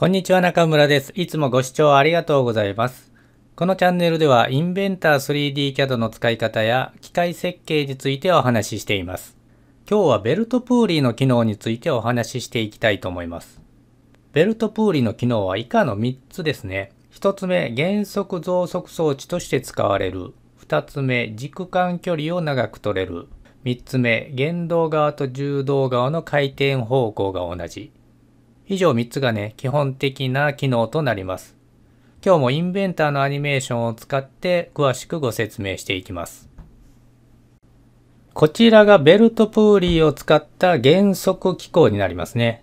こんにちは中村です。いつもご視聴ありがとうございます。このチャンネルではインベンター 3DCAD の使い方や機械設計についてお話ししています。今日はベルトプーリーの機能についてお話ししていきたいと思います。ベルトプーリーの機能は以下の3つですね。1つ目、減速増速装置として使われる。2つ目、軸間距離を長く取れる。3つ目、原動側と柔道側の回転方向が同じ。以上3つがね、基本的な機能となります。今日もインベンターのアニメーションを使って詳しくご説明していきます。こちらがベルトプーリーを使った減速機構になりますね。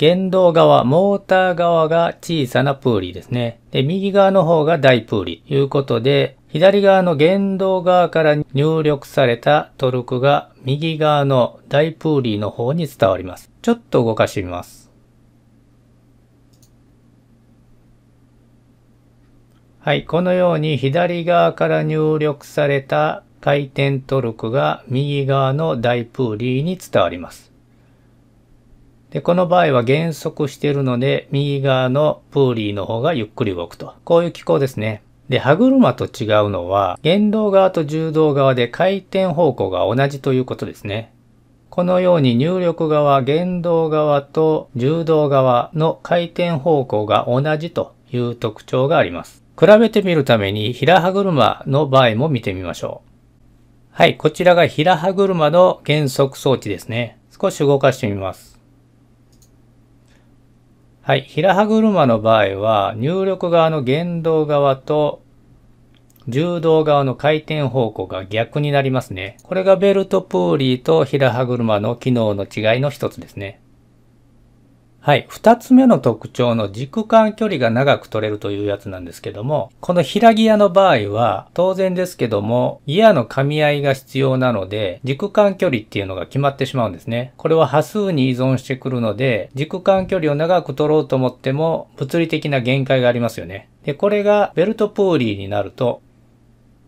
原動側、モーター側が小さなプーリーですね。で、右側の方が大プーリーということで、左側の原動側から入力されたトルクが右側の大プーリーの方に伝わります。ちょっと動かしてみます。はい、このように左側から入力された回転トルクが右側の大プーリーに伝わります。で、この場合は減速しているので、右側のプーリーの方がゆっくり動くと。こういう機構ですね。で、歯車と違うのは、原動側と柔道側で回転方向が同じということですね。このように入力側、原動側と柔道側の回転方向が同じという特徴があります。比べてみるために平歯車の場合も見てみましょう。はい、こちらが平歯車の減速装置ですね。少し動かしてみます。はい、平歯車の場合は入力側の原動側と柔道側の回転方向が逆になりますね。これがベルトプーリーと平歯車の機能の違いの一つですね。はい。二つ目の特徴の軸間距離が長く取れるというやつなんですけども、この平ギアの場合は、当然ですけども、ギアの噛み合いが必要なので、軸間距離っていうのが決まってしまうんですね。これは波数に依存してくるので、軸間距離を長く取ろうと思っても、物理的な限界がありますよね。で、これがベルトプーリーになると、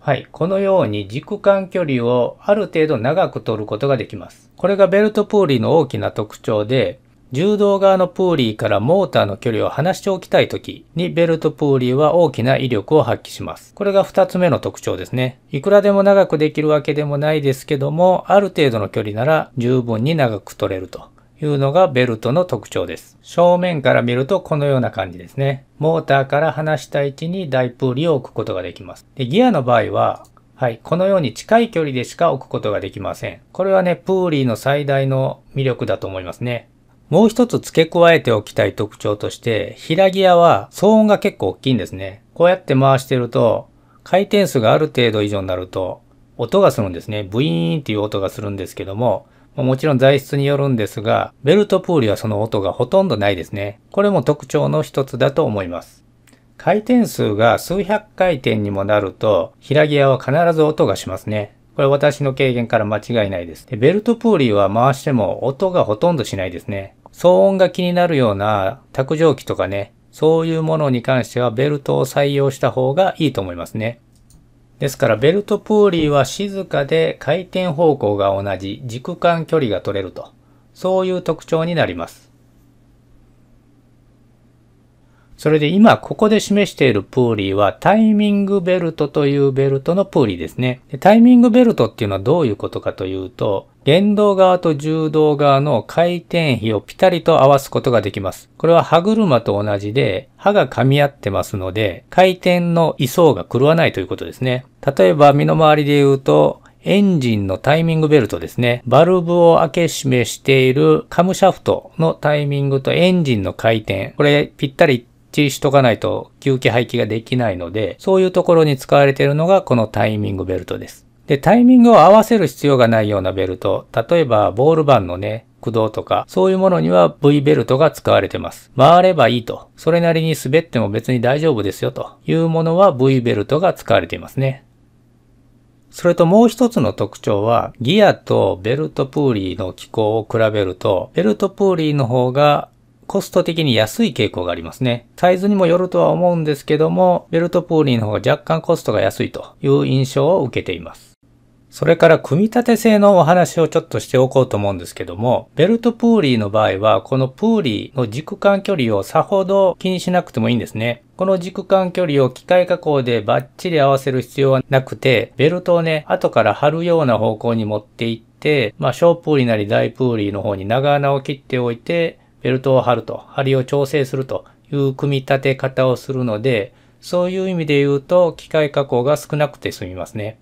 はい。このように軸間距離をある程度長く取ることができます。これがベルトプーリーの大きな特徴で、柔道側のプーリーからモーターの距離を離しておきたい時にベルトプーリーは大きな威力を発揮します。これが2つ目の特徴ですね。いくらでも長くできるわけでもないですけども、ある程度の距離なら十分に長く取れると。いうのがベルトの特徴です。正面から見るとこのような感じですね。モーターから離した位置に大プーリーを置くことができます。でギアの場合は、はい。このように近い距離でしか置くことができません。これはね、プーリーの最大の魅力だと思いますね。もう一つ付け加えておきたい特徴として、平ギアは騒音が結構大きいんですね。こうやって回してると、回転数がある程度以上になると、音がするんですね。ブイーンっていう音がするんですけども、もちろん材質によるんですが、ベルトプールはその音がほとんどないですね。これも特徴の一つだと思います。回転数が数百回転にもなると、平ギアは必ず音がしますね。これ私の経験から間違いないです。でベルトプーリーは回しても音がほとんどしないですね。騒音が気になるような卓上機とかね、そういうものに関してはベルトを採用した方がいいと思いますね。ですからベルトプーリーは静かで回転方向が同じ軸間距離が取れると、そういう特徴になります。それで今ここで示しているプーリーはタイミングベルトというベルトのプーリーですねタイミングベルトっていうのはどういうことかというと、原動側と柔道側の回転比をピタリと合わすことができます。これは歯車と同じで歯が噛み合ってますので、回転の位相が狂わないということですね。例えば身の回りで言うと、エンジンのタイミングベルトですね。バルブを開け閉めしているカムシャフトのタイミングとエンジンの回転。これぴったりちりしとかないと吸気排気ができないので、そういうところに使われているのがこのタイミングベルトです。で、タイミングを合わせる必要がないようなベルト、例えばボールバンのね、駆動とか、そういうものには V ベルトが使われてます。回ればいいと。それなりに滑っても別に大丈夫ですよというものは V ベルトが使われていますね。それともう一つの特徴は、ギアとベルトプーリーの機構を比べると、ベルトプーリーの方がコスト的に安い傾向がありますね。サイズにもよるとは思うんですけども、ベルトプーリーの方が若干コストが安いという印象を受けています。それから組み立て性のお話をちょっとしておこうと思うんですけども、ベルトプーリーの場合は、このプーリーの軸間距離をさほど気にしなくてもいいんですね。この軸間距離を機械加工でバッチリ合わせる必要はなくて、ベルトをね、後から貼るような方向に持っていって、まあ、小プーリーなり大プーリーの方に長穴を切っておいて、ベルトを張ると、針を調整するという組み立て方をするので、そういう意味で言うと機械加工が少なくて済みますね。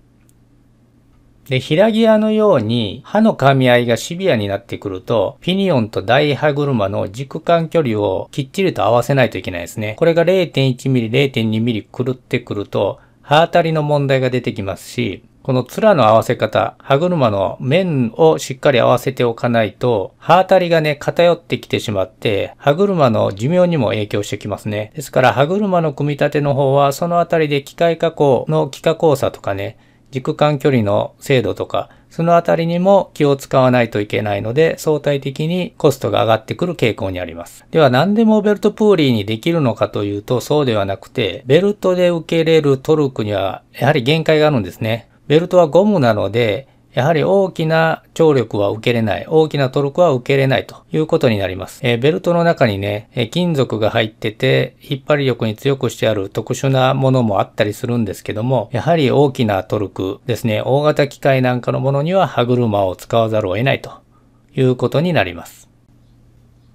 で、平ギ屋のように刃の噛み合いがシビアになってくると、ピニオンと大歯車の軸間距離をきっちりと合わせないといけないですね。これが0.1ミリ、0.2ミリ狂ってくると、刃当たりの問題が出てきますし、この面の合わせ方、歯車の面をしっかり合わせておかないと、歯当たりがね、偏ってきてしまって、歯車の寿命にも影響してきますね。ですから歯車の組み立ての方は、そのあたりで機械加工の機械交差とかね、軸間距離の精度とか、そのあたりにも気を使わないといけないので、相対的にコストが上がってくる傾向にあります。では何でもベルトプーリーにできるのかというと、そうではなくて、ベルトで受けれるトルクには、やはり限界があるんですね。ベルトはゴムなので、やはり大きな張力は受けれない、大きなトルクは受けれないということになります。えー、ベルトの中にね、えー、金属が入ってて、引っ張り力に強くしてある特殊なものもあったりするんですけども、やはり大きなトルクですね、大型機械なんかのものには歯車を使わざるを得ないということになります。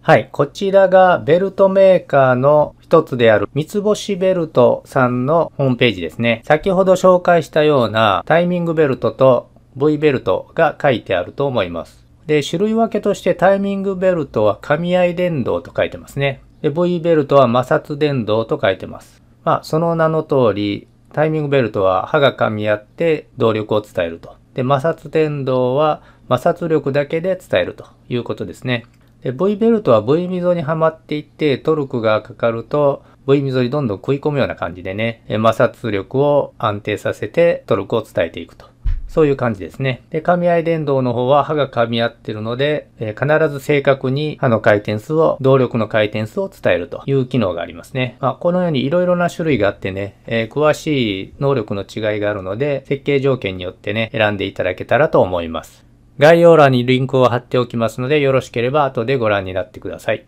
はい、こちらがベルトメーカーの一つである三つ星ベルトさんのホームページですね。先ほど紹介したようなタイミングベルトと V ベルトが書いてあると思います。で、種類分けとしてタイミングベルトは噛み合い電動と書いてますね。で、V ベルトは摩擦電動と書いてます。まあ、その名の通り、タイミングベルトは歯が噛み合って動力を伝えると。で、摩擦電動は摩擦力だけで伝えるということですね。で V ベルトは V 溝にはまっていってトルクがかかると V 溝にどんどん食い込むような感じでね、摩擦力を安定させてトルクを伝えていくと。そういう感じですね。で、噛み合い電動の方は刃が噛み合ってるので、えー、必ず正確に刃の回転数を、動力の回転数を伝えるという機能がありますね。まあ、このように色々な種類があってね、えー、詳しい能力の違いがあるので、設計条件によってね、選んでいただけたらと思います。概要欄にリンクを貼っておきますので、よろしければ後でご覧になってください。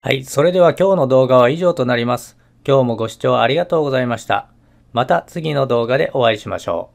はい、それでは今日の動画は以上となります。今日もご視聴ありがとうございました。また次の動画でお会いしましょう。